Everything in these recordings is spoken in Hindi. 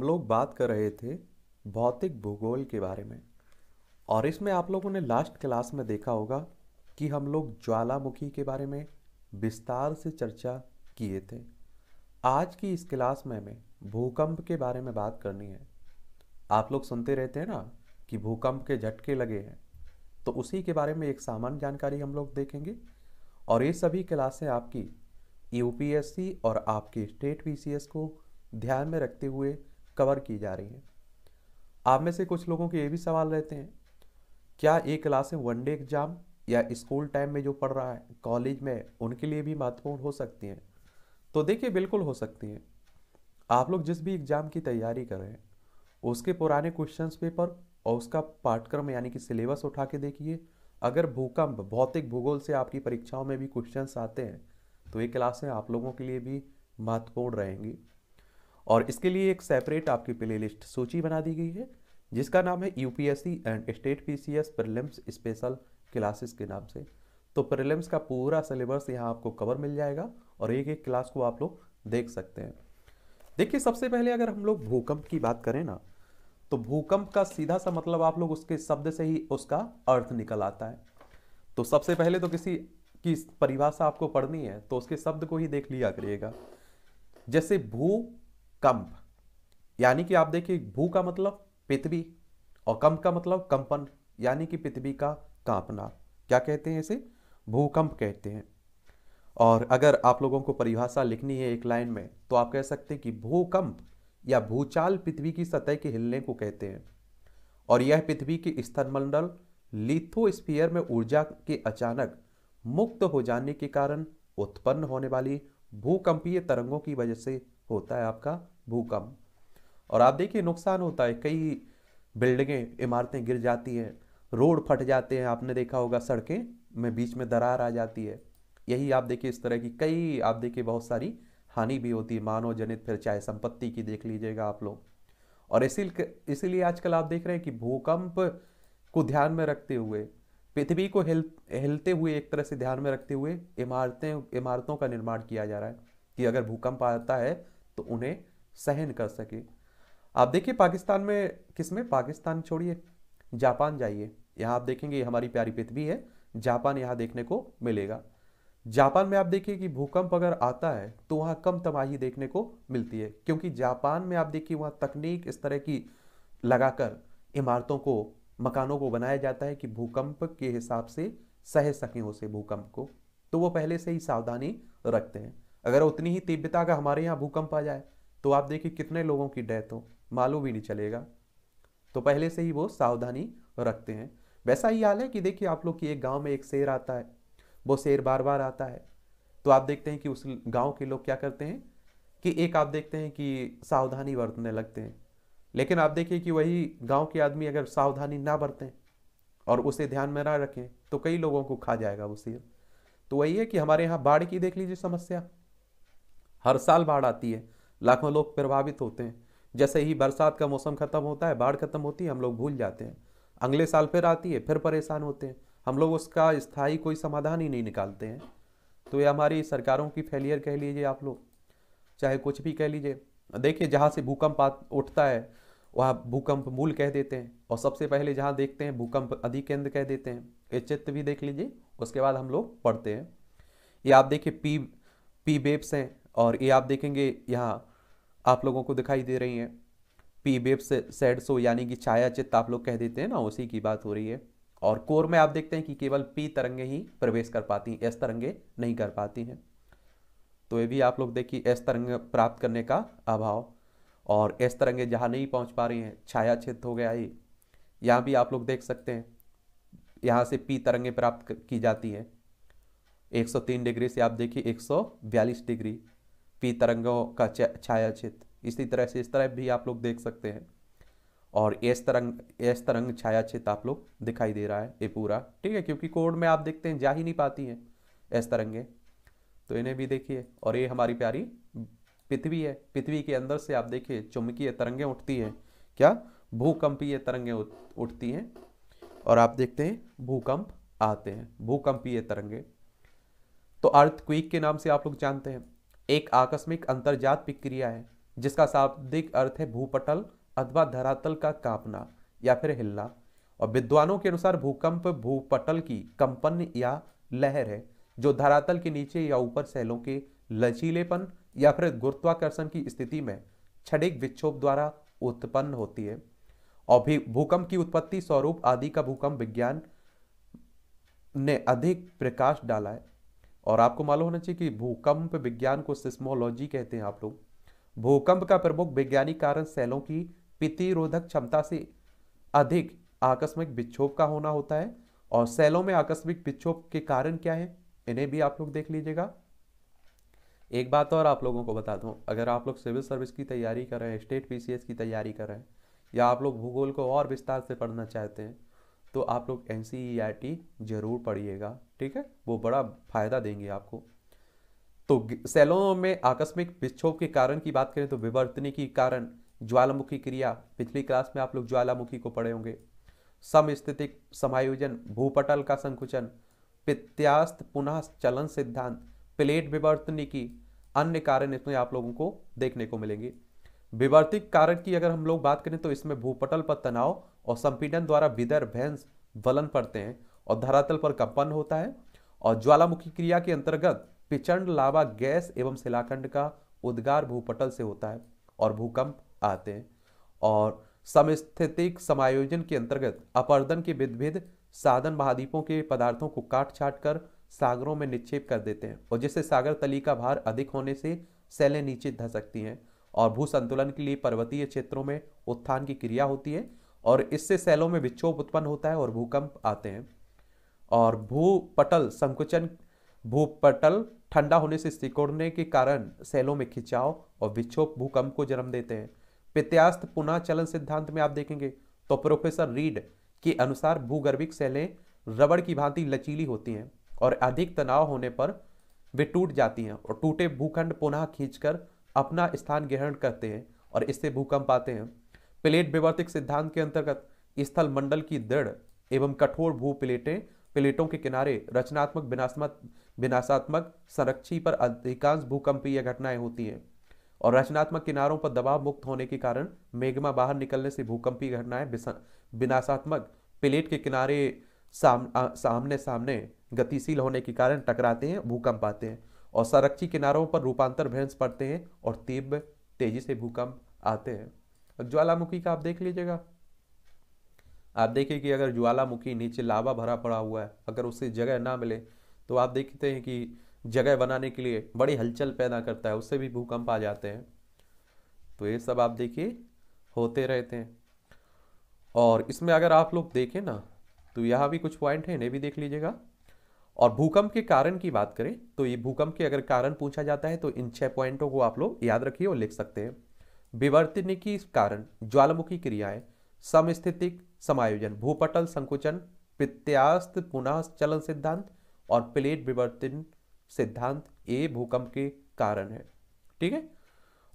हम लोग बात कर रहे थे भौतिक भूगोल के बारे में और इसमें आप लोगों ने लास्ट क्लास में देखा होगा कि हम लोग ज्वालामुखी के बारे में विस्तार से चर्चा किए थे आज की इस क्लास में हमें भूकंप के बारे में बात करनी है आप लोग सुनते रहते हैं ना कि भूकंप के झटके लगे हैं तो उसी के बारे में एक सामान्य जानकारी हम लोग देखेंगे और ये सभी क्लासें आपकी यूपीएससी और आपके स्टेट पीसीएस को ध्यान में रखते हुए कवर की जा रही हैं आप में से कुछ लोगों के ये भी सवाल रहते हैं क्या ये क्लासें वन डे एग्ज़ाम या स्कूल टाइम में जो पढ़ रहा है कॉलेज में उनके लिए भी महत्वपूर्ण हो सकती हैं तो देखिए बिल्कुल हो सकती हैं आप लोग जिस भी एग्ज़ाम की तैयारी कर रहे हैं उसके पुराने क्वेश्चंस पेपर और उसका पाठ्यक्रम यानी कि सिलेबस उठा के देखिए अगर भूकंप भौतिक भूगोल से आपकी परीक्षाओं में भी क्वेश्चंस आते हैं तो ये क्लासें आप लोगों के लिए भी महत्वपूर्ण रहेंगी और इसके लिए एक सेपरेट आपकी प्लेलिस्ट सूची बना दी गई है जिसका नाम है U and state P C S special classes के नाम से तो प्रिलिम्स का पूरा सिलेबस यहाँ आपको कवर मिल जाएगा और एक एक क्लास को आप लोग देख सकते हैं देखिए सबसे पहले अगर हम लोग भूकंप की बात करें ना तो भूकंप का सीधा सा मतलब आप लोग उसके शब्द से ही उसका अर्थ निकल आता है तो सबसे पहले तो किसी की परिभाषा आपको पढ़नी है तो उसके शब्द को ही देख लिया करिएगा जैसे भू कंप यानी कि आप देखिए भू का मतलब पृथ्वी और कंप का मतलब कंपन यानी कि पृथ्वी का कांपना क्या कहते हैं इसे भूकंप कहते हैं और अगर आप लोगों को परिभाषा लिखनी है एक लाइन में तो आप कह सकते हैं कि भूकंप या भूचाल पृथ्वी की सतह के हिलने को कहते हैं और यह पृथ्वी के स्थलमंडल लिथोस्फीयर में ऊर्जा के अचानक मुक्त हो जाने के कारण उत्पन्न होने वाली भूकंपीय तरंगों की वजह से होता है आपका भूकंप और आप देखिए नुकसान होता है कई बिल्डिंगें इमारतें गिर जाती हैं रोड फट जाते हैं आपने देखा होगा सड़कें में बीच में दरार आ जाती है यही आप देखिए इस तरह की कई आप देखिए बहुत सारी हानि भी होती है मानव जनित फिर चाहे संपत्ति की देख लीजिएगा आप लोग और इसी इसीलिए आजकल आप देख रहे हैं कि भूकंप को ध्यान में रखते हुए पृथ्वी को हिल हिलते हुए एक तरह से ध्यान में रखते हुए इमारतें इमारतों का निर्माण किया जा रहा है कि अगर भूकंप आता है तो उन्हें सहन कर सके आप देखिए पाकिस्तान में किस में पाकिस्तान छोड़िए जापान जाइए यहाँ आप देखेंगे हमारी प्यारी पृथ्वी है जापान यहाँ देखने को मिलेगा जापान में आप देखिए कि भूकंप अगर आता है तो वहाँ कम तबाही देखने को मिलती है क्योंकि जापान में आप देखिए वहाँ तकनीक इस तरह की लगाकर इमारतों को मकानों को बनाया जाता है कि भूकंप के हिसाब से सह सकें उसे भूकंप को तो वो पहले से ही सावधानी रखते हैं अगर उतनी ही तीव्रता का हमारे यहाँ भूकंप आ जाए तो आप देखिए कितने लोगों की डेथ हो मालूम ही नहीं चलेगा तो पहले से ही वो सावधानी रखते हैं वैसा ही हाल है कि देखिए आप लोग की एक गांव में एक शेर आता है वो शेर बार बार आता है तो आप देखते हैं कि उस गांव के लोग क्या करते हैं कि एक आप देखते हैं कि सावधानी बरतने लगते हैं लेकिन आप देखिए कि वही गांव के आदमी अगर सावधानी ना बरतें और उसे ध्यान में ना रखें तो कई लोगों को खा जाएगा वो शेर तो वही है कि हमारे यहाँ बाढ़ की देख लीजिए समस्या हर साल बाढ़ आती है लाखों लोग प्रभावित होते हैं जैसे ही बरसात का मौसम खत्म होता है बाढ़ खत्म होती है हम लोग भूल जाते हैं अगले साल फिर आती है फिर परेशान होते हैं हम लोग उसका स्थायी कोई समाधान ही नहीं निकालते हैं तो ये हमारी सरकारों की फेलियर कह लीजिए आप लोग चाहे कुछ भी कह लीजिए देखिए जहाँ से भूकंप उठता है वहाँ भूकंप मूल कह देते हैं और सबसे पहले जहाँ देखते हैं भूकंप अधिकेंद्र कह देते हैं ये चित्र भी देख लीजिए उसके बाद हम लोग पढ़ते हैं ये आप देखिए पी पी बेब्स हैं और ये आप देखेंगे यहाँ आप लोगों को दिखाई दे रही हैं पी बेब से सेड सो यानी कि छाया चित्त आप लोग कह देते हैं ना उसी की बात हो रही है और कोर में आप देखते हैं कि केवल पी तरंगे ही प्रवेश कर पाती हैं एस तरंगे नहीं कर पाती हैं तो ये भी आप लोग देखिए एस तरंग प्राप्त करने का अभाव और एस तरंगे जहाँ नहीं पहुँच पा रही हैं छाया क्षेत्र हो गया ये यहाँ भी आप लोग देख सकते हैं यहाँ से पी तरंगे प्राप्त की जाती हैं 103 डिग्री से आप देखिए 142 डिग्री पी तरंगों का छाया क्षेत्र इसी तरह से इस तरह भी आप लोग देख सकते हैं और एस तरंग एस तरंग छाया क्षेत्र आप लोग दिखाई दे रहा है ये पूरा ठीक है क्योंकि कोड में आप देखते हैं जा ही नहीं पाती हैं एस तरंगे तो इन्हें भी देखिए और ये हमारी प्यारी पृथ्वी है पृथ्वी के अंदर से आप देखिए चुम्बकीय तरंगें उठती हैं क्या भूकंपीय तरंगें उठती हैं और आप देखते हैं भूकंप आते हैं भूकंपीय तरंगे तो अर्थ क्विक के नाम से आप लोग जानते हैं एक आकस्मिक अंतर्जात प्रक्रिया है जिसका शाब्दिक अर्थ है भूपटल अथवा धरातल का कांपना या फिर हिलना और विद्वानों के अनुसार भूकंप भूपटल की कंपन या लहर है जो धरातल के नीचे या ऊपर सेलों के लचीलेपन या फिर गुरुत्वाकर्षण की स्थिति में क्षणिक विक्षोभ द्वारा उत्पन्न होती है और भी भूकंप की उत्पत्ति स्वरूप आदि का भूकंप विज्ञान ने अधिक प्रकाश डाला है और आपको मालूम होना चाहिए कि भूकंप विज्ञान को सिस्मोलॉजी कहते हैं आप लोग भूकंप का प्रमुख वैज्ञानिक कारण सेलों की पितिरोधक क्षमता से अधिक आकस्मिक विक्षोभ का होना होता है और सेलों में आकस्मिक विक्षोभ के कारण क्या है इन्हें भी आप लोग देख लीजिएगा एक बात और आप लोगों को बता दूं अगर आप लोग सिविल सर्विस की तैयारी कर रहे हैं स्टेट पीसीएस की तैयारी कर रहे हैं या आप लोग भूगोल को और विस्तार से पढ़ना चाहते हैं तो आप लोग एन e e जरूर पढ़िएगा ठीक है वो बड़ा फ़ायदा देंगे आपको तो सेलों में आकस्मिक विक्षोभ के कारण की बात करें तो विवर्तनी के कारण ज्वालामुखी क्रिया पिछली क्लास में आप लोग ज्वालामुखी को पढ़े होंगे समस्थितिक समायोजन भूपटल का संकुचन पित्यास्त पुनः चलन सिद्धांत प्लेट विवर्तनी की अन्य कारण इसमें आप लोगों को देखने को मिलेंगे विवर्तिक कारण की अगर हम लोग बात करें तो इसमें भूपटल पर तनाव और संपीडन द्वारा विदर भैंस वलन पड़ते हैं और धरातल पर कंपन होता है और ज्वालामुखी क्रिया के अंतर्गत पिचंड लावा गैस एवं शिलाखंड का उद्गार भूपटल से होता है और भूकंप आते हैं और समस्थितिक समायोजन के अंतर्गत अपर्दन के विधभिद साधन महाद्वीपों के पदार्थों को काट छाट कर सागरों में निक्षेप कर देते हैं और जिससे सागर तली का भार अधिक होने से सेलें नीचे सकती हैं और भू संतुलन के लिए पर्वतीय क्षेत्रों में उत्थान की क्रिया होती है और इससे सेलों में विक्षोभ उत्पन्न होता है और भूकंप आते हैं और भूपटल संकुचन भूपटल ठंडा होने से सिकुड़ने के कारण सेलों में खिंचाव और विक्षोभ भूकंप को जन्म देते हैं प्रत्यास्त पुनः चलन सिद्धांत में आप देखेंगे तो प्रोफेसर रीड के अनुसार भूगर्भिक सेलें रबड़ की भांति लचीली होती हैं और अधिक तनाव होने पर वे टूट जाती हैं और टूटे भूखंड पुनः खींचकर अपना स्थान ग्रहण करते हैं और इससे भूकंप आते हैं प्लेट विवर्तिक सिद्धांत के अंतर्गत स्थल मंडल की दृढ़ एवं कठोर भू प्लेटें प्लेटों के किनारे रचनात्मक विनाशात्मक विनाशात्मक संरक्षी पर अधिकांश भूकंपीय घटनाएं होती हैं और रचनात्मक किनारों पर दबाव मुक्त होने के कारण मेघमा बाहर निकलने से भूकंपीय घटनाएं विनाशात्मक प्लेट के किनारे साम, आ, सामने सामने गतिशील होने के कारण टकराते हैं भूकंप आते हैं और संरक्षी किनारों पर रूपांतर भैंस पड़ते हैं और तीव्र तेजी से भूकंप आते हैं और ज्वालामुखी का आप देख लीजिएगा आप देखिए कि अगर ज्वालामुखी नीचे लावा भरा पड़ा हुआ है अगर उससे जगह ना मिले तो आप देखते हैं कि जगह बनाने के लिए बड़ी हलचल पैदा करता है उससे भी भूकंप आ जाते हैं तो ये सब आप देखिए होते रहते हैं और इसमें अगर आप लोग देखें ना तो यहाँ भी कुछ पॉइंट है इन्हें भी देख लीजिएगा और भूकंप के कारण की बात करें तो ये भूकंप के अगर कारण पूछा जाता है तो इन छः पॉइंटों को आप लोग याद रखिए और लिख सकते हैं विवर्तने की कारण ज्वालामुखी क्रियाएं समस्थितिक समायोजन भूपटल संकुचन प्रत्यास्त पुनः चलन सिद्धांत और प्लेट विवर्तन सिद्धांत ये भूकंप के कारण है ठीक है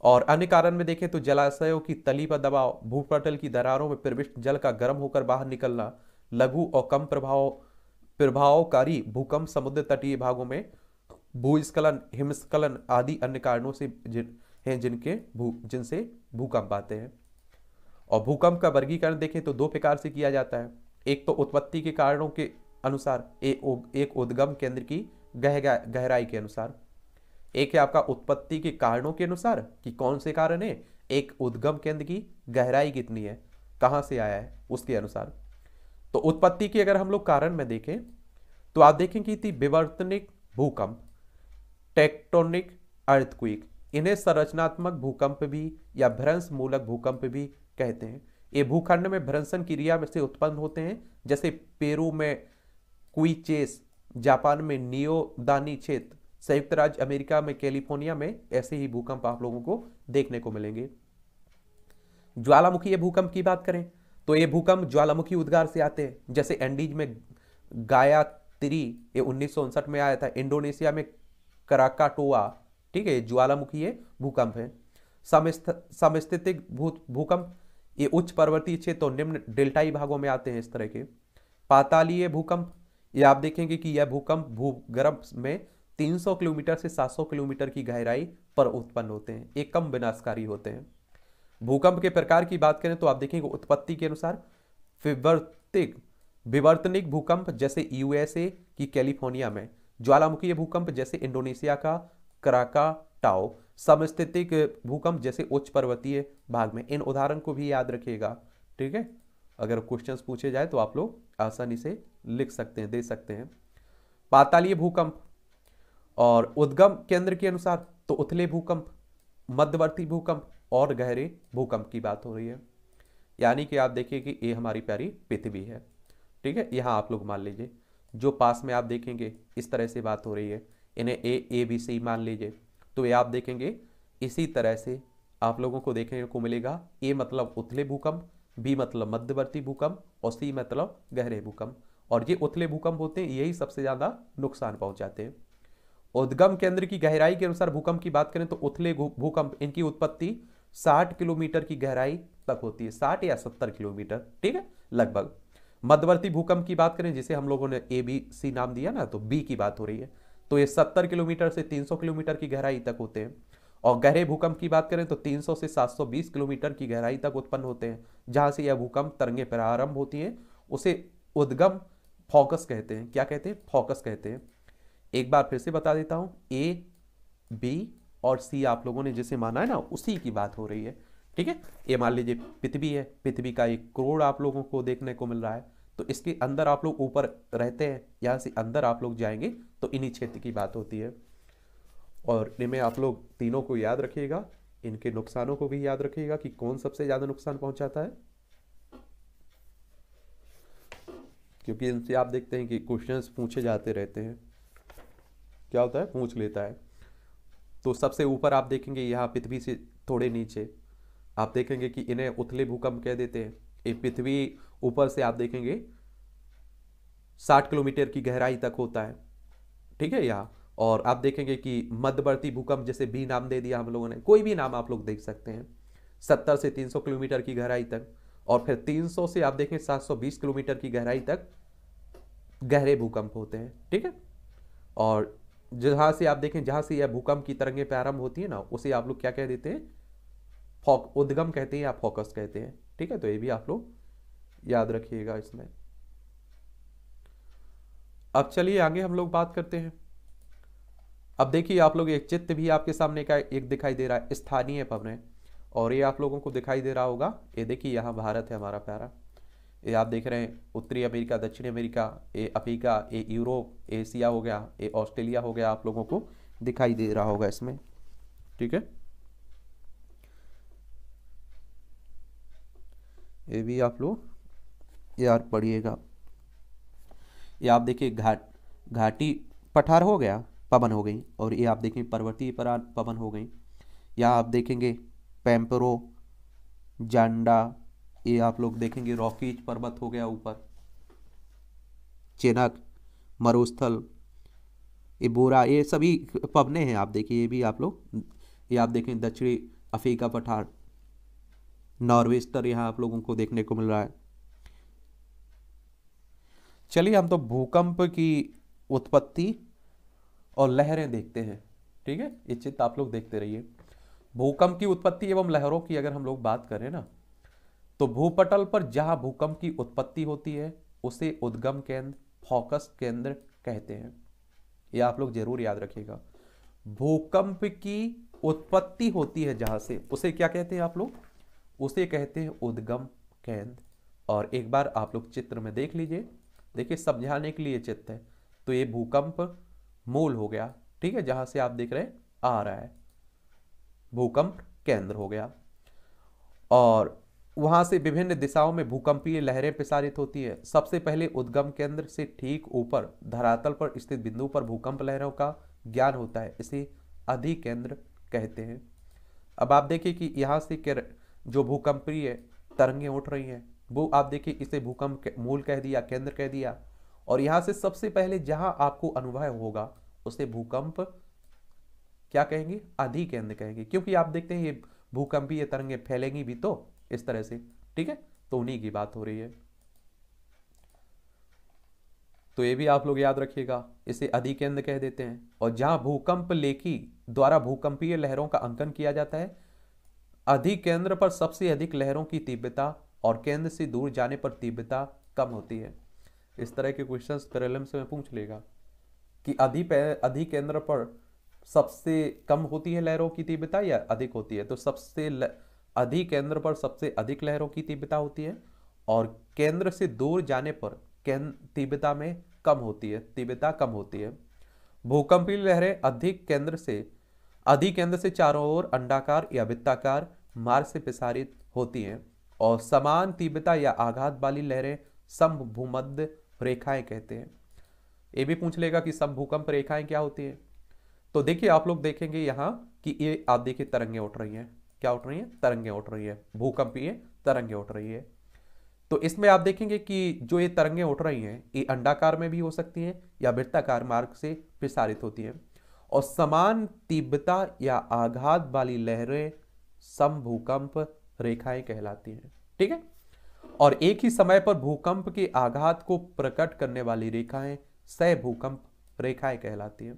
और अन्य कारण में देखें तो जलाशयों की तली पर दबाव भूपटल की दरारों में प्रविष्ट जल का गर्म होकर बाहर निकलना लघु और कम प्रभाव प्रभावकारी भूकंप समुद्र तटीय भागों में भूस्खलन हिमस्खलन आदि अन्य कारणों से हैं जिनके भू जिनसे भूकंप आते हैं और भूकंप का वर्गीकरण देखें तो दो प्रकार से किया जाता है एक तो उत्पत्ति के कारणों के अनुसार ए, ओ, एक उद्गम केंद्र की गह, गहराई के अनुसार एक है आपका उत्पत्ति के कारणों के अनुसार कि कौन से कारण है एक उद्गम केंद्र की गहराई कितनी है कहाँ से आया है उसके अनुसार तो उत्पत्ति की अगर हम लोग कारण में देखें तो आप देखें कि विवर्तनिक भूकंप टेक्टोनिक अर्थक्विक इन्हें संरचनात्मक भूकंप भी या भ्रंश मूलक भूकंप भी कहते हैं ये भूखंड में भ्रंशन क्रिया में से उत्पन्न होते हैं जैसे पेरू में क्विचेस जापान में नियोदानी क्षेत्र संयुक्त राज्य अमेरिका में कैलिफोर्निया में ऐसे ही भूकंप आप लोगों को देखने को मिलेंगे ज्वालामुखी भूकंप की बात करें तो ये भूकंप ज्वालामुखी उद्गार से आते हैं जैसे एंडीज में गायात्री ये उन्नीस में आया था इंडोनेशिया में कराकाटोआ ठीक है ज्वालामुखी है भूकंप है समस्थित भूत भूकंप ये उच्च पर्वतीय क्षेत्र तो निम्न डेल्टाई भागों में आते हैं इस तरह के पातालीय भूकंप ये आप देखेंगे कि यह भूकंप भूगर्भ में 300 किलोमीटर से 700 किलोमीटर की गहराई पर उत्पन्न होते हैं एक कम विनाशकारी होते हैं भूकंप के प्रकार की बात करें तो आप देखेंगे उत्पत्ति के अनुसार विवर्तिक विवर्तनिक भूकंप जैसे यूएसए की कैलिफोर्निया में ज्वालामुखी भूकंप जैसे इंडोनेशिया का कराका टाओ समस्थितिक भूकंप जैसे उच्च पर्वतीय भाग में इन उदाहरण को भी याद रखिएगा ठीक है अगर क्वेश्चंस पूछे जाए तो आप लोग आसानी से लिख सकते हैं दे सकते हैं पातालीय भूकंप और उद्गम केंद्र के अनुसार तो उथले भूकंप मध्यवर्ती भूकंप और गहरे भूकंप की बात हो रही है यानी कि आप देखिए कि ये हमारी प्यारी पृथ्वी है ठीक है यहाँ आप लोग मान लीजिए जो पास में आप देखेंगे इस तरह से बात हो रही है इन्हें ए ए बी सी मान लीजिए तो ये आप देखेंगे इसी तरह से आप लोगों को देखने को मिलेगा ए मतलब उथले भूकंप बी मतलब मध्यवर्ती भूकंप और सी मतलब गहरे भूकंप और ये उथले भूकंप होते हैं यही सबसे ज़्यादा नुकसान पहुंचाते हैं उद्गम केंद्र की गहराई के अनुसार भूकंप की बात करें तो उथले भूकंप इनकी उत्पत्ति 60 किलोमीटर की गहराई तक होती है 60 या 70 किलोमीटर ठीक है लगभग मध्यवर्ती भूकंप की बात करें जिसे हम लोगों ने ए बी सी नाम दिया ना तो बी की बात हो रही है तो ये 70 किलोमीटर से 300 किलोमीटर की गहराई तक होते हैं और गहरे भूकंप की बात करें तो 300 से 720 किलोमीटर की गहराई तक उत्पन्न होते हैं जहां से यह भूकंप तरंगे प्रारंभ होती है उसे उद्गम फोकस कहते हैं क्या कहते हैं फोकस कहते हैं एक बार फिर से बता देता हूं ए बी और सी आप लोगों ने जिसे माना है ना उसी की बात हो रही है ठीक है ये मान लीजिए पृथ्वी है पृथ्वी का एक करोड़ आप लोगों को देखने को मिल रहा है तो इसके अंदर आप लोग ऊपर रहते हैं यहाँ से अंदर आप लोग जाएंगे तो इन्हीं क्षेत्र की बात होती है और इनमें आप लोग तीनों को याद रखिएगा इनके नुकसानों को भी याद रखिएगा कि कौन सबसे ज़्यादा नुकसान पहुंचाता है क्योंकि इनसे आप देखते हैं कि क्वेश्चन पूछे जाते रहते हैं क्या होता है पूछ लेता है तो सबसे ऊपर आप देखेंगे यहाँ पृथ्वी से थोड़े नीचे आप देखेंगे कि इन्हें उथले भूकंप कह देते हैं ये पृथ्वी ऊपर से आप देखेंगे साठ किलोमीटर की गहराई तक होता है ठीक है यहाँ और आप देखेंगे कि मध्यवर्ती भूकंप जैसे बी नाम दे दिया हम लोगों ने कोई भी नाम आप लोग देख सकते हैं सत्तर से तीन सौ किलोमीटर की गहराई तक और फिर तीन सौ से आप देखें सात सौ बीस किलोमीटर की गहराई तक गहरे भूकंप होते हैं ठीक है और जहाँ से आप देखें जहाँ से यह भूकंप की तरंगें प्रारंभ होती है ना उसे आप लोग क्या कह देते हैं फोक उद्गम कहते हैं या फोकस कहते हैं ठीक है तो ये भी आप लोग याद रखिएगा इसमें अब चलिए आगे हम लोग बात करते हैं अब देखिए आप लोग एक चित्र भी आपके सामने का एक दिखाई दे रहा है स्थानीय है और ये आप लोगों को दिखाई दे रहा होगा ये देखिए यहाँ भारत है हमारा प्यारा ये आप देख रहे हैं उत्तरी अमेरिका दक्षिण अमेरिका ये अफ्रीका ये यूरोप एशिया हो गया ये ऑस्ट्रेलिया हो गया आप लोगों को दिखाई दे रहा होगा इसमें ठीक है ये भी आप लोग यार पढ़िएगा ये आप देखिए घाट घाटी पठार हो गया पवन हो गई और ये आप देखें पर्वतीय पर पवन हो गई या आप देखेंगे पैम्परो जांडा ये आप लोग देखेंगे रॉकीज पर्वत हो गया ऊपर चेनक मरुस्थल ये बोरा ये सभी पवने हैं आप देखिए ये भी आप लोग ये आप देखें दक्षिणी अफ्रीका पठार नॉर्वेस्टर यहाँ आप लोगों को देखने को मिल रहा है चलिए हम तो भूकंप की उत्पत्ति और लहरें देखते हैं ठीक है ये चित्र आप लोग देखते रहिए भूकंप की उत्पत्ति एवं लहरों की अगर हम लोग बात करें ना तो भूपटल पर जहां भूकंप की उत्पत्ति होती है उसे उद्गम केंद्र फोकस केंद्र कहते हैं ये आप लोग जरूर याद रखिएगा भूकंप की उत्पत्ति होती है जहां से उसे क्या कहते हैं आप लोग उसे कहते हैं उद्गम केंद्र और एक बार आप लोग चित्र में देख लीजिए देखिए समझाने के लिए चित्र है तो ये भूकंप मूल हो गया ठीक है जहां से आप देख रहे हैं आ रहा है भूकंप केंद्र हो गया और वहां से विभिन्न दिशाओं में भूकंपीय लहरें प्रसारित होती है सबसे पहले उद्गम केंद्र से ठीक ऊपर धरातल पर स्थित बिंदु पर भूकंप लहरों का ज्ञान होता है इसे अधिकेंद्र कहते हैं अब आप देखिए कि यहाँ से जो भूकंपीय तरंगें उठ रही हैं वो आप देखिए इसे भूकंप मूल कह दिया केंद्र कह दिया और यहाँ से सबसे पहले जहां आपको अनुभव होगा उसे भूकंप क्या कहेंगे अधिकेंद्र कहेंगे क्योंकि आप देखते हैं ये भूकंपीय तरंगें फैलेंगी भी तो इस तरह से ठीक है तो उन्हीं की बात हो रही है तो ये भी आप लोग याद रखिएगा इसे अधिकेंद्र कह देते हैं और जहां भूकंप लेखी द्वारा भूकंपीय लहरों का अंकन किया जाता है अधिक केंद्र पर सबसे अधिक लहरों की तीव्रता और केंद्र से दूर जाने पर तीव्रता कम होती है इस तरह के क्वेश्चन पेरेलम्स में पूछ लेगा कि अधिक अधिक केंद्र पर सबसे कम होती है लहरों की तीव्रता या अधिक होती है तो सबसे अधिक केंद्र पर सबसे अधिक लहरों की तीव्रता होती है और केंद्र से दूर जाने पर तीव्रता में कम होती है तीव्रता कम होती है भूकंपीय लहरें अधिक केंद्र से अधिक केंद्र से चारों ओर अंडाकार या वित्ताकार मार्ग से प्रसारित होती हैं और समान तीव्रता या आघात वाली लहरें समूमध्य रेखाएं कहते हैं ये भी पूछ लेगा कि सब भूकंप रेखाएं क्या होती हैं तो देखिए आप लोग देखेंगे यहाँ कि ये आप देखिए तरंगे उठ रही हैं क्या उठ रही हैं तरंगे उठ रही है भूकंप ये तरंगे उठ रही है तो इसमें आप देखेंगे कि जो ये तरंगे उठ रही हैं ये अंडाकार में भी हो सकती हैं या वृत्ताकार मार्ग से प्रसारित होती हैं और समान तीव्रता या आघात वाली लहरें सम भूकंप रेखाएं कहलाती हैं ठीक है और एक ही समय पर भूकंप के आघात को प्रकट करने वाली रेखाएं सह भूकंप रेखाएं कहलाती हैं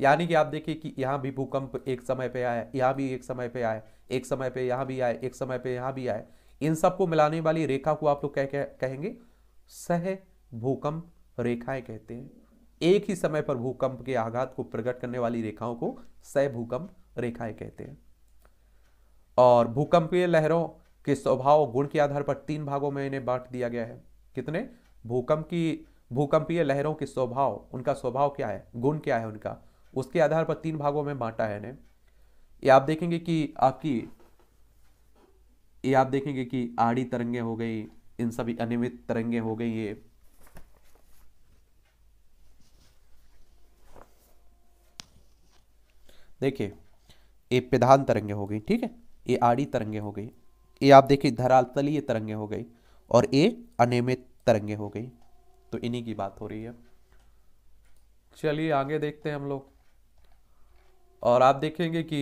यानी कि आप देखिए कि यहां भी भूकंप एक समय पे आया यहां भी एक समय पे आया एक समय पे यहां भी आए एक समय पे यहां भी आए इन सबको मिलाने वाली रेखा को आप लोग कह, कह, कहेंगे सह भूकंप रेखाएं कहते हैं एक ही समय पर भूकंप के आघात को प्रकट करने वाली रेखाओं को सह भूकंप रेखाएं कहते हैं और भूकंपीय लहरों के स्वभाव गुण के आधार पर तीन भागों में इन्हें बांट दिया गया है कितने भूकंप की भूकंपीय लहरों के स्वभाव उनका स्वभाव क्या है गुण क्या है उनका उसके आधार पर तीन भागों में बांटा है ये आप देखेंगे कि आपकी ये आप देखेंगे कि आड़ी तरंगे हो गई इन सभी अनियमित तरंगे हो गई ये देखिए ये प्रधान तरंगे हो गई ठीक है ये आड़ी तरंगे हो गई ये आप देखिए धरातलीय तरंगे हो गई और ये अनियमित तरंगे हो गई तो इन्हीं की बात हो रही है चलिए आगे देखते हैं हम लोग और आप देखेंगे कि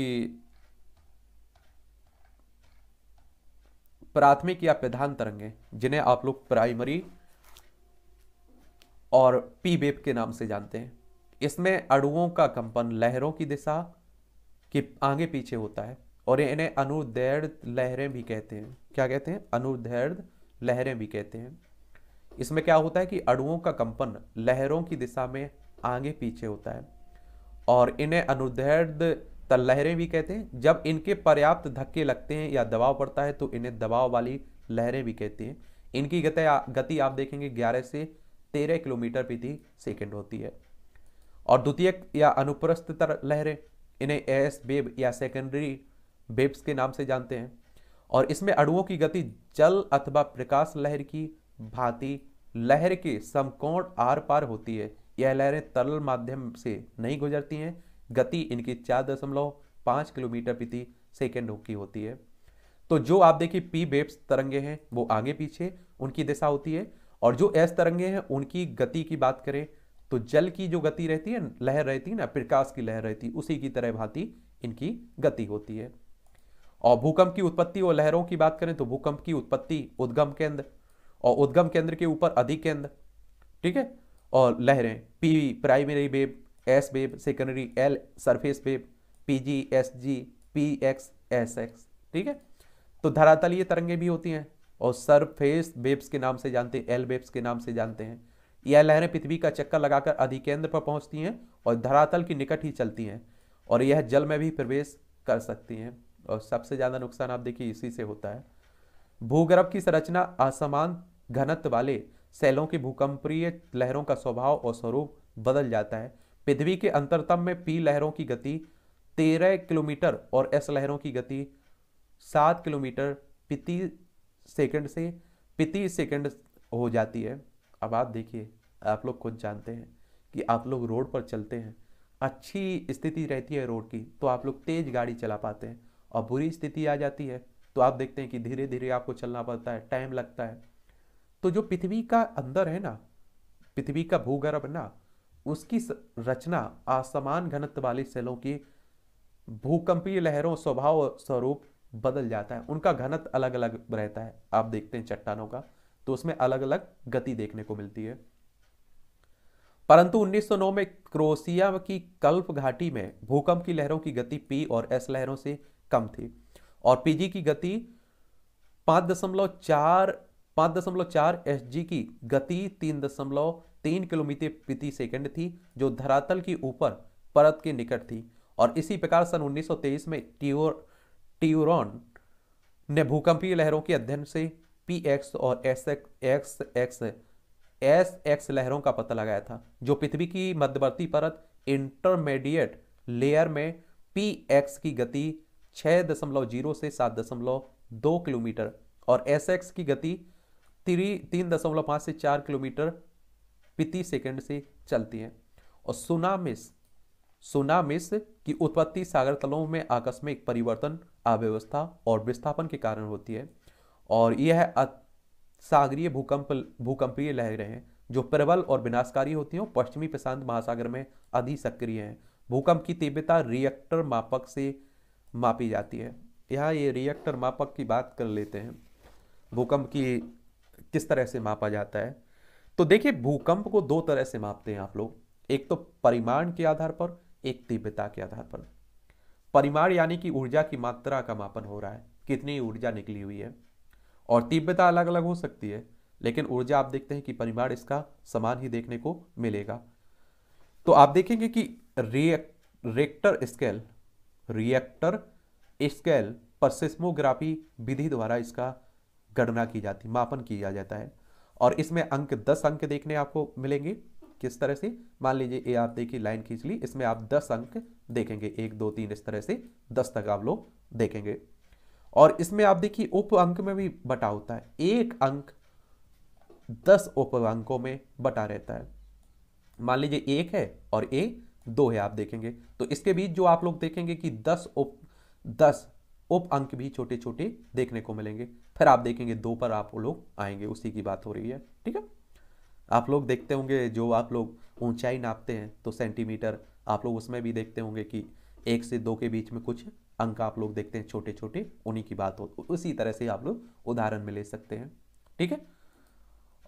प्राथमिक या प्रधान तरंगे जिन्हें आप लोग प्राइमरी और पी बेब के नाम से जानते हैं इसमें अड़ुओं का कंपन लहरों की दिशा कि आगे पीछे होता है और इन्हें अनुदैर्ध लहरें भी कहते हैं क्या कहते हैं अनुदैर्ध लहरें भी कहते हैं इसमें क्या होता है कि अड़ुओं का कंपन लहरों की दिशा में आगे पीछे होता है और इन्हें अनुदैर्ध लहरें भी कहते हैं जब इनके पर्याप्त धक्के लगते हैं या दबाव पड़ता है तो इन्हें दबाव वाली लहरें भी कहते हैं इनकी गति गति आप देखेंगे ग्यारह से तेरह किलोमीटर प्रति सेकेंड होती है और द्वितीय या अनुप्रस्थ लहरें इन्हें एस बेब या सेकेंडरी बेब्स e के नाम से जानते हैं और इसमें अणुओं की गति जल अथवा प्रकाश लहर की भांति लहर के समकोण आर पार होती है यह लहरें तरल माध्यम से नहीं गुजरती हैं गति इनकी चार दशमलव पाँच किलोमीटर प्रति सेकेंड की होती है तो जो आप देखिए पी बेब्स e तरंगे हैं वो आगे पीछे उनकी दिशा होती है और जो एस तरंगे हैं उनकी गति की बात करें तो जल की जो गति रहती है लहर रहती है ना प्रकाश की लहर रहती है उसी की तरह भांति इनकी गति होती है और भूकंप की उत्पत्ति और लहरों की बात करें तो भूकंप की उत्पत्ति उद्गम केंद्र और उद्गम केंद्र के ऊपर अधिक केंद्र ठीक है और लहरें P primary wave S wave secondary L surface wave P G S G P X S X ठीक है तो धरातलीय तरंगे भी होती हैं और सरफेस बेब्स के नाम से जानते हैं एल बेब्स के नाम से जानते हैं यह लहरें पृथ्वी का चक्कर लगाकर अधिकेंद्र पर पहुंचती हैं और धरातल की निकट ही चलती हैं और यह जल में भी प्रवेश कर सकती हैं और सबसे ज़्यादा नुकसान आप देखिए इसी से होता है भूगर्भ की संरचना असमान घनत्व वाले सेलों की भूकंपीय लहरों का स्वभाव और स्वरूप बदल जाता है पृथ्वी के अंतरतम में पी लहरों की गति तेरह किलोमीटर और एस लहरों की गति सात किलोमीटर प्रति सेकंड से प्रति सेकंड हो जाती है अब आप देखिए आप लोग खुद जानते हैं कि आप लोग रोड पर चलते हैं अच्छी स्थिति रहती है रोड की तो आप लोग तेज़ गाड़ी चला पाते हैं और बुरी स्थिति आ जाती है तो आप देखते हैं कि धीरे धीरे आपको चलना पड़ता है टाइम लगता है तो जो पृथ्वी का अंदर है ना पृथ्वी का भूगर्भ ना उसकी रचना असमान घनत्व वाली सेलों की भूकंपीय लहरों स्वभाव स्वरूप बदल जाता है उनका घनत्व अलग अलग रहता है आप देखते हैं चट्टानों का तो उसमें अलग अलग गति देखने को मिलती है परंतु 1909 में क्रोसिया की कल्प घाटी में भूकंप की लहरों की गति पी और एस लहरों से कम थी और पीजी की गति 5.4 5.4 एसजी की गति 3.3 किलोमीटर प्रति सेकंड थी जो धरातल की ऊपर परत के निकट थी और इसी प्रकार सन 1923 में टियोर टियोरॉन ने भूकंपीय लहरों के अध्ययन से पी एक्स और S X X S X लहरों का पता लगाया था जो पृथ्वी की मध्यवर्ती परत इंटरमीडिएट लेयर में पी एक्स की गति छः दशमलव जीरो से सात दशमलव दो किलोमीटर और एस एक्स की गति त्री तीन दशमलव पाँच से चार किलोमीटर प्रति सेकंड से चलती है और सुनामिस सुनामिस की उत्पत्ति सागर तलों में आकस्मिक परिवर्तन अव्यवस्था और विस्थापन के कारण होती है और यह है सागरीय भूकंप भूकंपीय लहरें हैं जो प्रबल और विनाशकारी होती हैं पश्चिमी प्रशांत महासागर में अधि सक्रिय हैं भूकंप की तीव्रता रिएक्टर मापक से मापी जाती है यहाँ ये रिएक्टर मापक की बात कर लेते हैं भूकंप की किस तरह से मापा जाता है तो देखिए भूकंप को दो तरह से मापते हैं आप लोग एक तो परिमाण के आधार पर एक तीव्रता के आधार पर परिमाण यानी कि ऊर्जा की मात्रा का मापन हो रहा है कितनी ऊर्जा निकली हुई है और तीव्रता अलग अलग हो सकती है लेकिन ऊर्जा आप देखते हैं कि परिमाण इसका समान ही देखने को मिलेगा तो आप देखेंगे कि रिएक्टर स्केल रिएक्टर स्केल पर सिस्मोग्राफी विधि द्वारा इसका गणना की जाती मापन किया जाता है और इसमें अंक दस अंक देखने आपको मिलेंगे किस तरह से मान लीजिए ये आप देखिए लाइन खींच ली इसमें आप दस अंक देखेंगे एक दो तीन इस तरह से दस तक आप लोग देखेंगे और इसमें आप देखिए उप अंक में भी बटा होता है एक अंक दस उप अंकों में बटा रहता है मान लीजिए एक है और ए दो है आप देखेंगे तो इसके बीच जो आप लोग देखेंगे कि दस उप दस उप अंक भी छोटे छोटे देखने को मिलेंगे फिर आप देखेंगे दो पर आप लोग आएंगे उसी की बात हो रही है ठीक है आप लोग देखते होंगे जो आप लोग ऊंचाई नापते हैं तो सेंटीमीटर आप लोग उसमें भी देखते होंगे कि एक से दो के बीच में कुछ अंक आप लोग देखते हैं छोटे छोटे उन्हीं की बात हो उसी तरह से आप लोग उदाहरण में ले सकते हैं ठीक है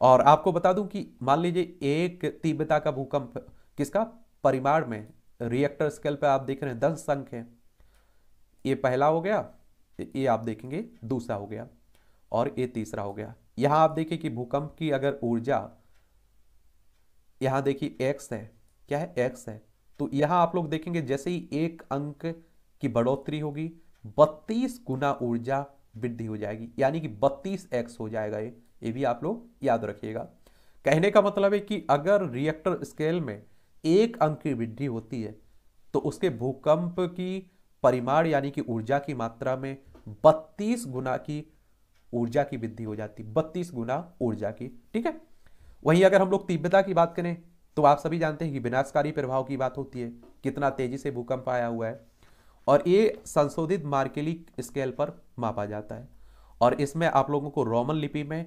और आपको बता दूं कि मान लीजिए एक तीव्रता का भूकंप किसका परिमाण में रिएक्टर स्केल पे आप देख रहे हैं दस अंक है ये पहला हो गया ये आप देखेंगे दूसरा हो गया और ये तीसरा हो गया यहां आप देखिए कि भूकंप की अगर ऊर्जा यहां देखिए एक्स है क्या है एक्स है तो यहां आप लोग देखेंगे जैसे ही एक अंक की बढ़ोतरी होगी बत्तीस गुना ऊर्जा वृद्धि हो जाएगी यानी कि बत्तीस एक्स हो जाएगा ये ये भी आप लोग याद रखिएगा कहने का मतलब है कि अगर रिएक्टर स्केल में एक अंक की वृद्धि होती है तो उसके भूकंप की परिमाण यानी कि ऊर्जा की मात्रा में बत्तीस गुना की ऊर्जा की वृद्धि हो जाती बत्तीस गुना ऊर्जा की ठीक है वहीं अगर हम लोग तीव्रता की बात करें तो आप सभी जानते हैं कि विनाशकारी प्रभाव की बात होती है कितना तेजी से भूकंप आया हुआ है और ये संशोधित मार्केली स्केल पर मापा जाता है और इसमें आप लोगों को रोमन लिपि में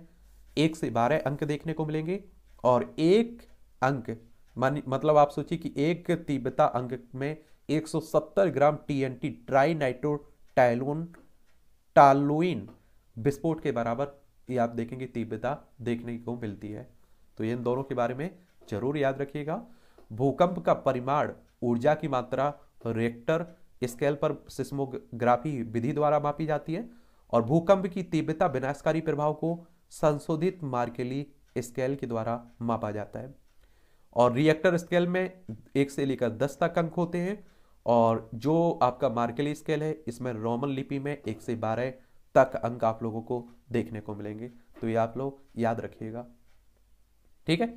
एक से बारह अंक देखने को मिलेंगे और एक अंक मान मतलब आप सोचिए कि एक तीव्रता अंक में 170 ग्राम टीएनटी ट्राई नाइट्रो टाइलोन टालोइन विस्फोट के बराबर ये आप देखेंगे तीव्रता देखने को मिलती है तो इन दोनों के बारे में जरूर याद रखिएगा भूकंप का परिमाण ऊर्जा की मात्रा रेक्टर स्केल पर सिस्मोग्राफी विधि द्वारा मापी जाती है और भूकंप की तीव्रता विनाशकारी प्रभाव को संशोधित मार्केली स्केल के द्वारा मापा जाता है और रिएक्टर स्केल में एक से लेकर दस तक अंक होते हैं और जो आपका मार्केली स्केल है इसमें रोमन लिपि में एक से बारह तक अंक आप लोगों को देखने को मिलेंगे तो ये आप लोग याद रखिएगा ठीक है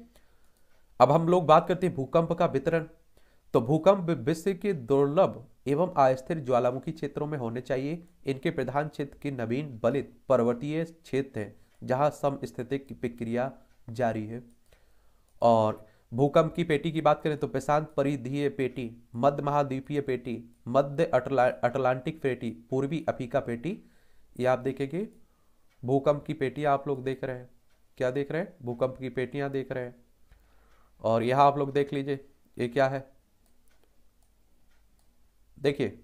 अब हम लोग बात करते हैं भूकंप का वितरण तो भूकंप विश्व के दुर्लभ एवं अस्थिर ज्वालामुखी क्षेत्रों में होने चाहिए इनके प्रधान क्षेत्र के नवीन बलित पर्वतीय क्षेत्र हैं जहां सम स्थिति की प्रक्रिया जारी है और भूकंप की पेटी की बात करें तो प्रशांत परिधीय पेटी मध्य महाद्वीपीय पेटी मध्य अटला अटलांटिक पेटी पूर्वी अफ्रीका पेटी ये आप देखेंगे भूकंप की पेटी आप लोग देख रहे हैं क्या देख रहे हैं भूकंप की पेटियाँ देख रहे हैं और यह आप लोग देख लीजिए ये क्या है देखिए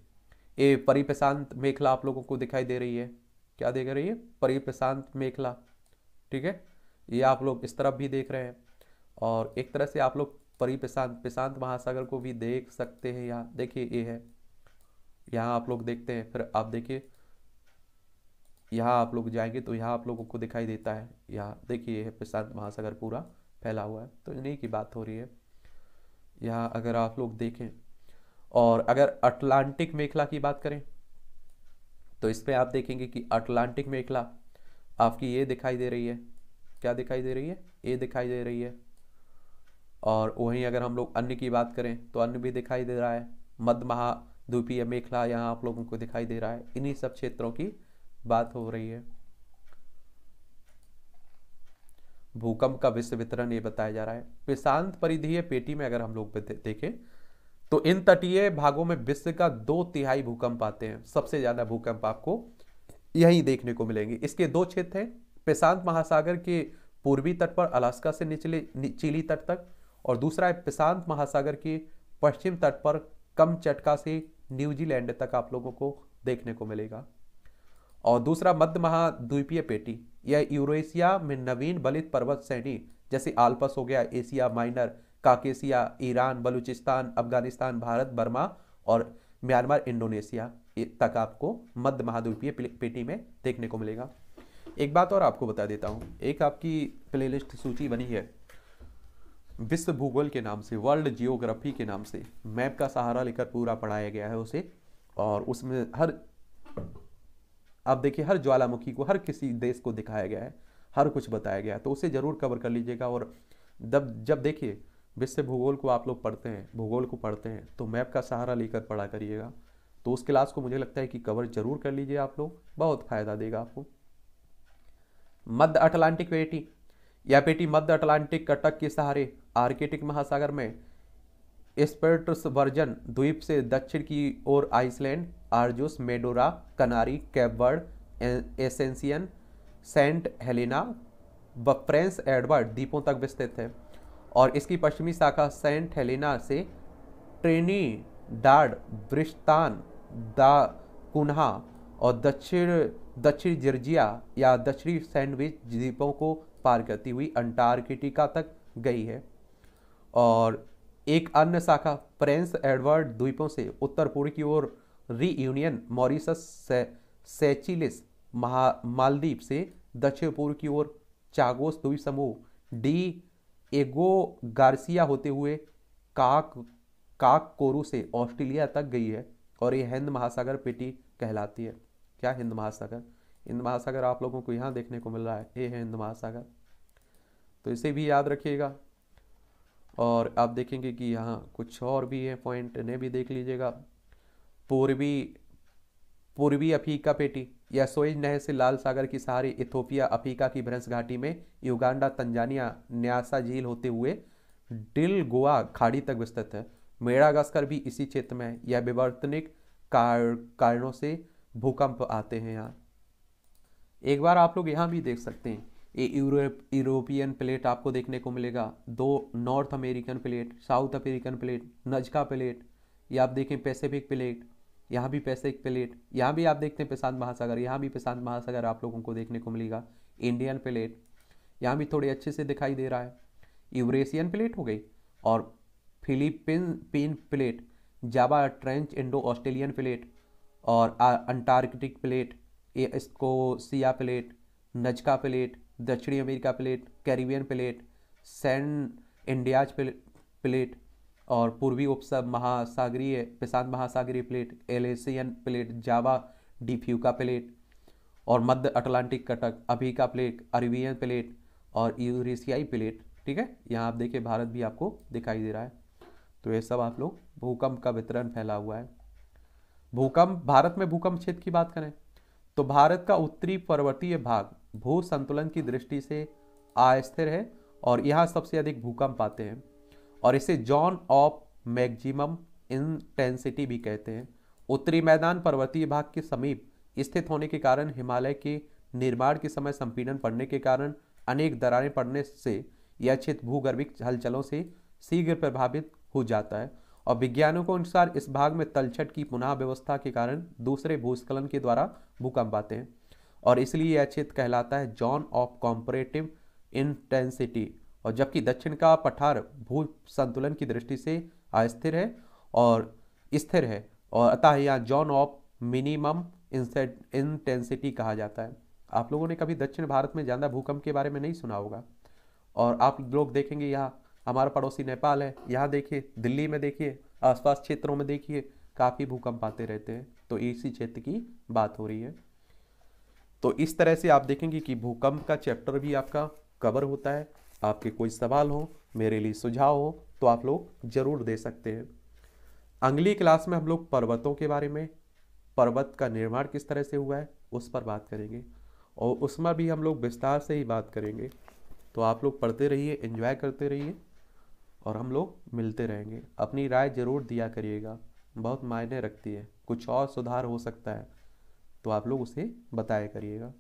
ये प्रशांत मेखला आप लोगों को दिखाई दे रही है क्या देख रही है परी प्रशांत मेखला ठीक है ये आप लोग इस तरफ भी देख रहे हैं और एक तरह से आप लोग प्रशांत प्रशांत महासागर को भी देख सकते हैं यहाँ देखिए ये है यहाँ आप लोग देखते हैं फिर आप देखिए यहाँ आप लोग जाएंगे तो यहाँ आप लोगों को दिखाई देता है यहाँ देखिए ये है प्रशांत महासागर पूरा फैला हुआ है तो इन्हीं की बात हो रही है यहाँ अगर आप लोग देखें और अगर अटलांटिक मेखला की बात करें तो इस पर आप देखेंगे कि अटलांटिक मेखला आपकी ये दिखाई दे रही है क्या दिखाई दे रही है ये दिखाई दे रही है और वहीं अगर हम लोग अन्य की बात करें तो अन्य भी दिखाई दे रहा है मध्य महाद्वीपीय मेखला यहाँ आप लोगों को दिखाई दे रहा है इन्हीं सब क्षेत्रों की बात हो रही है भूकंप का विश्व वितरण ये बताया जा रहा है प्रशांत परिधीय पेटी में अगर हम लोग देखें तो इन तटीय भागों में विश्व का दो तिहाई भूकंप आते हैं सबसे ज्यादा भूकंप आपको यहीं देखने को मिलेंगे इसके दो क्षेत्र हैं प्रशांत महासागर के पूर्वी तट पर अलास्का से निचले चीली तट तक और दूसरा है प्रशांत महासागर के पश्चिम तट पर कम चटका से न्यूजीलैंड तक आप लोगों को देखने को मिलेगा और दूसरा मध्य महाद्वीपीय पेटी यह यूरोशिया में नवीन बलित पर्वत श्रेणी जैसे आल्पस हो गया Asia Minor Caucasia Iran Balochistan Afghanistan Bharat Burma और म्यांमार इंडोनेशिया तक आपको मध्य महाद्वीपीय पेटी में देखने को मिलेगा एक बात और आपको बता देता हूँ एक आपकी प्लेलिस्ट सूची बनी है विश्व भूगोल के नाम से वर्ल्ड जियोग्राफी के नाम से मैप का सहारा लेकर पूरा पढ़ाया गया है उसे और उसमें हर आप देखिए हर ज्वालामुखी को हर किसी देश को दिखाया गया है हर कुछ बताया गया है तो उसे ज़रूर कवर कर लीजिएगा और जब जब देखिए वैसे भूगोल को आप लोग पढ़ते हैं भूगोल को पढ़ते हैं तो मैप का सहारा लेकर पढ़ा करिएगा तो उस क्लास को मुझे लगता है कि कवर जरूर कर लीजिए आप लोग बहुत फायदा देगा आपको मध्य अटलांटिक पेटी या पेटी मध्य अटलांटिक कटक के सहारे आर्किटिक महासागर में स्पेट्रस वर्जन द्वीप से दक्षिण की ओर आइसलैंड आर्जुस मेडोरा कनारी कैबर्ड एसेंसियन सेंट हेलिना व प्रेंस एडवर्ड द्वीपों तक विस्तृत है और इसकी पश्चिमी शाखा सेंट हेलेना से Trinidad Tristan da Cunha और दक्षिण दक्षिण जर्जिया या दक्षिणी सैंडविच द्वीपों को पार करती हुई अंटार्कटिका तक गई है और एक अन्य शाखा प्रिंस एडवर्ड द्वीपों से उत्तर पूर्व की ओर यूनियन मॉरिसस से, सेचिलिस महा मालदीप से दक्षिण पूर्व की ओर चागोस द्वीप समूह डी एगो गार्सिया होते हुए काक काक कोरू से ऑस्ट्रेलिया तक गई है और ये हिंद महासागर पेटी कहलाती है क्या हिंद महासागर हिंद महासागर आप लोगों को यहाँ देखने को मिल रहा है ये है हिंद महासागर तो इसे भी याद रखिएगा और आप देखेंगे कि यहाँ कुछ और भी है पॉइंट इन्हें भी देख लीजिएगा पूर्वी पूर्वी अफ्रीका पेटी या सोइज नहर से लाल सागर की सहारे इथोपिया अफ्रीका की भ्रंश घाटी में युगांडा तंजानिया न्यासा झील होते हुए डिल गोवा खाड़ी तक विस्तृत है मेडागास्कर भी इसी क्षेत्र में है यह विवर्तनिक कारणों से भूकंप आते हैं यहाँ एक बार आप लोग यहाँ भी देख सकते हैं ये यूरोप यूरोपियन प्लेट आपको देखने को मिलेगा दो North American plate South African plate Nazca plate या आप देखें पैसिफिक प्लेट यहाँ भी एक प्लेट यहाँ भी आप देखते हैं प्रशांत महासागर यहाँ भी प्रशांत महासागर आप लोगों को देखने को मिलेगा इंडियन प्लेट यहाँ भी थोड़े अच्छे से दिखाई दे रहा है यूरेशियन प्लेट हो गई और फिलीपिन पिन plate Java trench Indo Australian plate और अंटार्कटिक प्लेट इसको सिया प्लेट नजका प्लेट दक्षिणी अमेरिका प्लेट कैरिबियन प्लेट सैन इंडियाज प्लेट और पूर्वी उपसब महासागरीय प्रशांत महासागरीय प्लेट एलेसियन प्लेट जावा का प्लेट और मध्य अटलांटिक कटक अभी का प्लेट अरबियन प्लेट और यूरेशियाई प्लेट ठीक है यहाँ आप देखिए भारत भी आपको दिखाई दे रहा है तो ये सब आप लोग भूकंप का वितरण फैला हुआ है भूकंप भारत में भूकंप क्षेत्र की बात करें तो भारत का उत्तरी पर्वतीय भाग भू संतुलन की दृष्टि से अस्थिर है और यहाँ सबसे अधिक भूकंप आते हैं और इसे जॉन ऑफ मैक्सिमम इंटेंसिटी भी कहते हैं उत्तरी मैदान पर्वतीय भाग के समीप स्थित होने के कारण हिमालय के निर्माण के समय संपीड़न पड़ने के कारण अनेक दरारें पड़ने से यह क्षेत्र भूगर्भिक हलचलों से शीघ्र प्रभावित हो जाता है और विज्ञानों के अनुसार इस भाग में तलछट की पुनः व्यवस्था के कारण दूसरे भूस्खलन के द्वारा भूकंप आते हैं और इसलिए यह क्षेत्र कहलाता है जॉन ऑफ कॉम्परेटिव इंटेंसिटी और जबकि दक्षिण का पठार भू संतुलन की दृष्टि से अस्थिर है और स्थिर है और अतः यहाँ जॉन ऑफ मिनिमम इंटेंसिटी कहा जाता है आप लोगों ने कभी दक्षिण भारत में ज़्यादा भूकंप के बारे में नहीं सुना होगा और आप लोग देखेंगे यहाँ हमारा पड़ोसी नेपाल है यहाँ देखिए दिल्ली में देखिए आसपास क्षेत्रों में देखिए काफ़ी भूकंप आते रहते हैं तो इसी क्षेत्र की बात हो रही है तो इस तरह से आप देखेंगे कि भूकंप का चैप्टर भी आपका कवर होता है आपके कोई सवाल हो मेरे लिए सुझाव हो तो आप लोग ज़रूर दे सकते हैं अगली क्लास में हम लोग पर्वतों के बारे में पर्वत का निर्माण किस तरह से हुआ है उस पर बात करेंगे और उसमें भी हम लोग विस्तार से ही बात करेंगे तो आप लोग पढ़ते रहिए इन्जॉय करते रहिए और हम लोग मिलते रहेंगे अपनी राय ज़रूर दिया करिएगा बहुत मायने रखती है कुछ और सुधार हो सकता है तो आप लोग उसे बताया करिएगा